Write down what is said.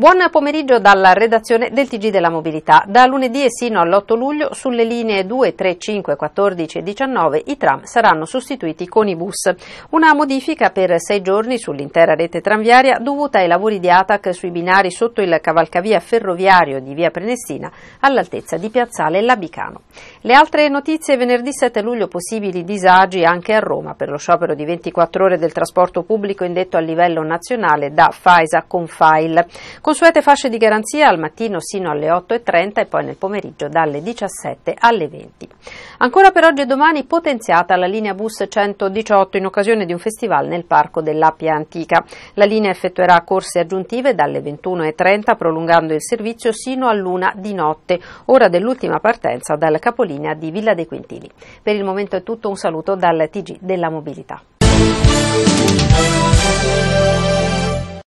Buon pomeriggio dalla redazione del Tg della Mobilità. Da lunedì e sino all'8 luglio sulle linee 2, 3, 5, 14 e 19 i tram saranno sostituiti con i bus. Una modifica per sei giorni sull'intera rete tranviaria dovuta ai lavori di ATAC sui binari sotto il cavalcavia ferroviario di via Prenestina all'altezza di piazzale Labicano. Le altre notizie venerdì 7 luglio possibili disagi anche a Roma per lo sciopero di 24 ore del trasporto pubblico indetto a livello nazionale da FAISA con FAIL. Consuete fasce di garanzia al mattino sino alle 8.30 e poi nel pomeriggio dalle 17 alle 20. Ancora per oggi e domani potenziata la linea bus 118 in occasione di un festival nel parco dell'Appia Antica. La linea effettuerà corse aggiuntive dalle 21.30 prolungando il servizio sino all'una di notte, ora dell'ultima partenza dal capolinea linea di Villa dei Quintini. Per il momento è tutto, un saluto dal TG della mobilità.